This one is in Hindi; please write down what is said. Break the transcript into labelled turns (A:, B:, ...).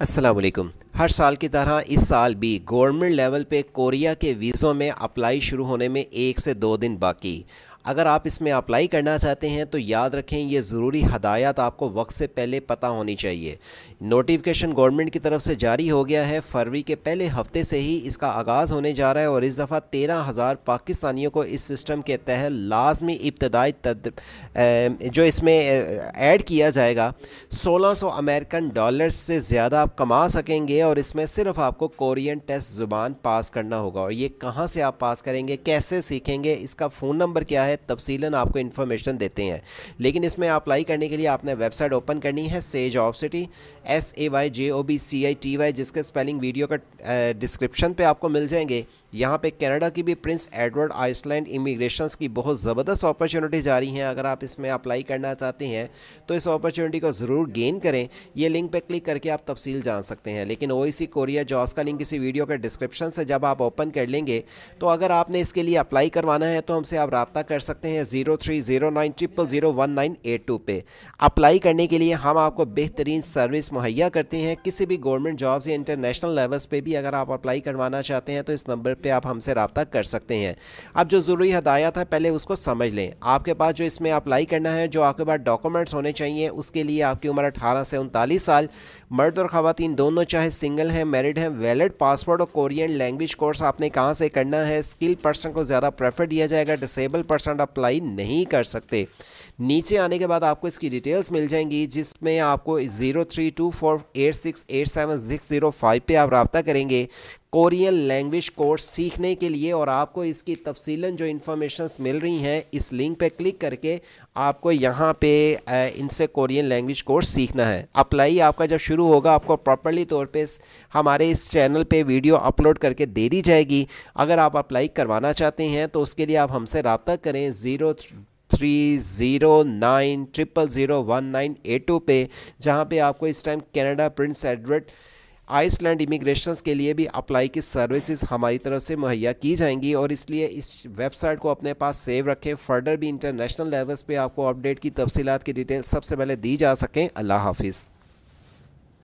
A: असलम हर साल की तरह इस साल भी गवर्नमेंट लेवल पे कोरिया के वीज़ों में अप्लाई शुरू होने में एक से दो दिन बाकी अगर आप इसमें अप्लाई करना चाहते हैं तो याद रखें ये ज़रूरी हदायत आपको वक्त से पहले पता होनी चाहिए नोटिफिकेशन गवर्नमेंट की तरफ से जारी हो गया है फरवरी के पहले हफ्ते से ही इसका आगाज़ होने जा रहा है और इस दफ़ा तेरह हज़ार पाकिस्तानियों को इस सिस्टम के तहत लाजमी इब्तदाई जो इसमें ऐड किया जाएगा सोलह सौ अमेरिकन डॉलर से ज़्यादा आप कमा सकेंगे और इसमें सिर्फ आपको कोरियन टेस्ट ज़ुबान पास करना होगा और ये कहाँ से आप पास करेंगे कैसे सीखेंगे इसका फ़ोन नंबर क्या है है तफसीला आपको इन्फॉर्मेशन देते हैं लेकिन इसमें अप्लाई करने के लिए आपने वेबसाइट ओपन करनी है sage of city S A Y J O B C I T Y जिसके स्पेलिंग वीडियो का डिस्क्रिप्शन पे आपको मिल जाएंगे यहाँ पे कनाडा की भी प्रिंस एडवर्ड आइसलैंड इमिग्रेशन की बहुत ज़बरदस्त अपॉर्चुनिटीज़ आ रही हैं अगर आप इसमें अप्लाई करना चाहते हैं तो इस अपॉर्चुनिटी को ज़रूर गेन करें ये लिंक पे क्लिक करके आप तफसील जान सकते हैं लेकिन ओ कोरिया जॉब्स का लिंक इसी वीडियो के डिस्क्रिप्शन से जब आप ओपन कर लेंगे तो अगर आपने इसके लिए अप्लाई करवाना है तो हमसे आप रबता कर सकते हैं zero three zero nine triple zero one nine eight two पे अप्लाई करने के लिए हम आपको बेहतरीन सर्विस मुहैया करते हैं किसी भी गवर्नमेंट जॉब्स या इंटरनेशनल लेवल्स पे भी अगर आप अप्लाई करवाना चाहते हैं तो इस नंबर पर आप हमसे रबता कर सकते हैं अब जो ज़रूरी हदायत है पहले उसको समझ लें आपके पास जो इसमें अप्लाई करना है जो आपके पास डॉक्यूमेंट्स होने चाहिए उसके लिए आपकी उम्र अठारह से उनतालीस साल मर्द और खातन दोनों चाहे सिंगल हैं मेरिड हैं वैलिड पासपोर्ट और कोरियन लैंग्वेज कोर्स आपने कहाँ से करना है स्किल पर्सन को ज़्यादा प्रेफर दिया जाएगा डिसेबल पर्सन रिफंड अप्लाई नहीं कर सकते नीचे आने के बाद आपको इसकी डिटेल्स मिल जाएंगी जिसमें आपको zero three two four eight six eight seven six zero five पर आप रबता करेंगे कोरियन लैंग्वेज कोर्स सीखने के लिए और आपको इसकी तफसीला जो इन्फॉर्मेशन मिल रही हैं इस लिंक पे क्लिक करके आपको यहाँ पे इनसे कोरियन लैंग्वेज कोर्स सीखना है अप्लाई आपका जब शुरू होगा आपको प्रॉपरली तौर पे हमारे इस चैनल पे वीडियो अपलोड करके दे दी जाएगी अगर आप अप्लाई करवाना चाहते हैं तो उसके लिए आप हमसे रबता करें zero three zero nine triple zero one nine eight two पे जहाँ पर आपको इस time Canada Prince Edward Island immigration के लिए भी अप्लाई की सर्विसेज हमारी तरफ से मुहैया की जाएंगी और इसलिए इस वेबसाइट को अपने पास सेव रखें फर्दर भी इंटरनेशनल लेवल्स पे आपको अपडेट की तफसीत की डिटेल सबसे पहले दी जा सकें अल्लाह हाफिज़